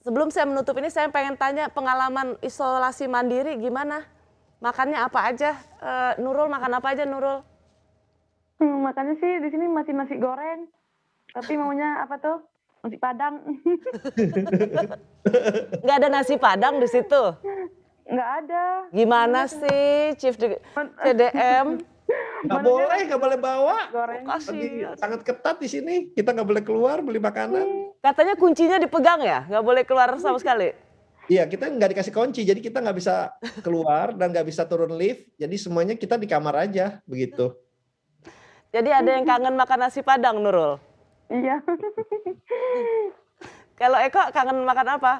sebelum saya menutup ini saya pengen tanya pengalaman isolasi mandiri gimana? Makannya apa aja? Uh, Nurul makan apa aja Nurul? Hmm, makannya sih di sini masih nasi goreng. Tapi maunya apa tuh? Nasi Padang. Nggak ada nasi Padang di situ? Nggak ada. Gimana Nggak sih Chief CDM? Gak boleh, kan gak boleh bawa. Goreng. Sangat ketat di sini. Kita gak boleh keluar beli makanan. Iya. Katanya kuncinya dipegang ya, nggak boleh keluar sama sekali. Iya, kita nggak dikasih kunci, jadi kita nggak bisa keluar dan nggak bisa turun lift. Jadi semuanya kita di kamar aja, begitu. Jadi ada yang kangen makan nasi padang, Nurul? Iya. Kalau Eko kangen makan apa?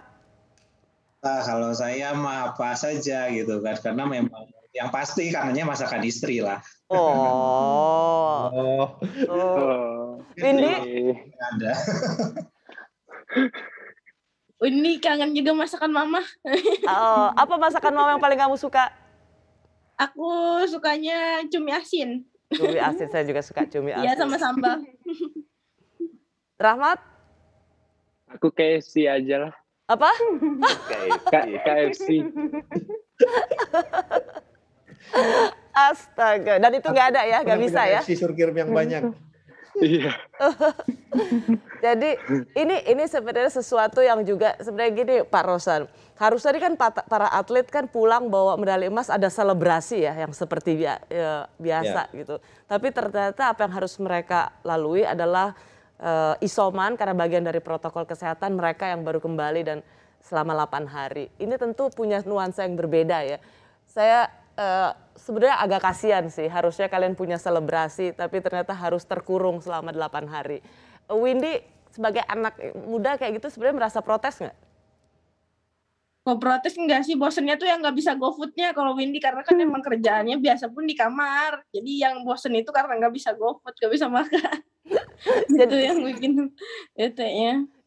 Nah, kalau saya mah apa saja gitu kan, karena memang yang pasti kangennya masakan istri lah. Oh. oh. oh. oh. Ada. Ini kangen juga masakan mama. oh, apa masakan mama yang paling kamu suka? Aku sukanya cumi asin. Cumi asin, saya juga suka cumi iya, asin. Iya, sama sambal. Rahmat? Aku KFC aja lah. Apa? KFC. Astaga, dan itu nggak ada ya, nggak bisa ya. KFC surkirm yang banyak. Iya. Jadi ini ini sebenarnya sesuatu yang juga sebenarnya gini Pak Rosan. Harus tadi kan para atlet kan pulang bawa medali emas ada selebrasi ya yang seperti ya, ya, biasa ya. gitu. Tapi ternyata apa yang harus mereka lalui adalah uh, isoman karena bagian dari protokol kesehatan mereka yang baru kembali dan selama 8 hari. Ini tentu punya nuansa yang berbeda ya. Saya uh, sebenarnya agak kasihan sih. Harusnya kalian punya selebrasi, tapi ternyata harus terkurung selama 8 hari. Eh, Windy sebagai anak muda kayak gitu sebenarnya merasa protes nggak? Kok protes enggak sih? Bosennya tuh yang nggak bisa go foodnya kalau Windy karena kan emang kerjaannya biasa pun di kamar. Jadi yang bosen itu karena nggak bisa go food, nggak bisa makan. Jadi itu yang bikin itu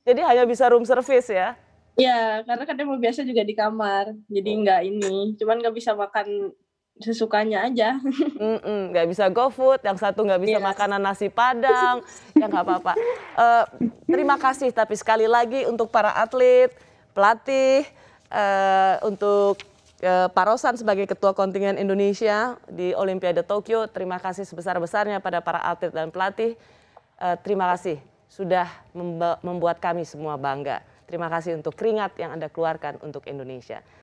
Jadi hanya bisa room service ya? Ya, karena kan mau biasa juga di kamar, jadi nggak ini. Cuman nggak bisa makan sesukanya aja. Mm-mm, gak bisa go food, yang satu gak bisa yes. Iya. makanan nasi padang, ya gak apa-apa. Uh, terima kasih tapi sekali lagi untuk para atlet, pelatih, uh, untuk uh, Rosan sebagai ketua kontingen Indonesia di Olimpiade Tokyo. Terima kasih sebesar-besarnya pada para atlet dan pelatih. Uh, terima kasih sudah membuat kami semua bangga. Terima kasih untuk keringat yang Anda keluarkan untuk Indonesia.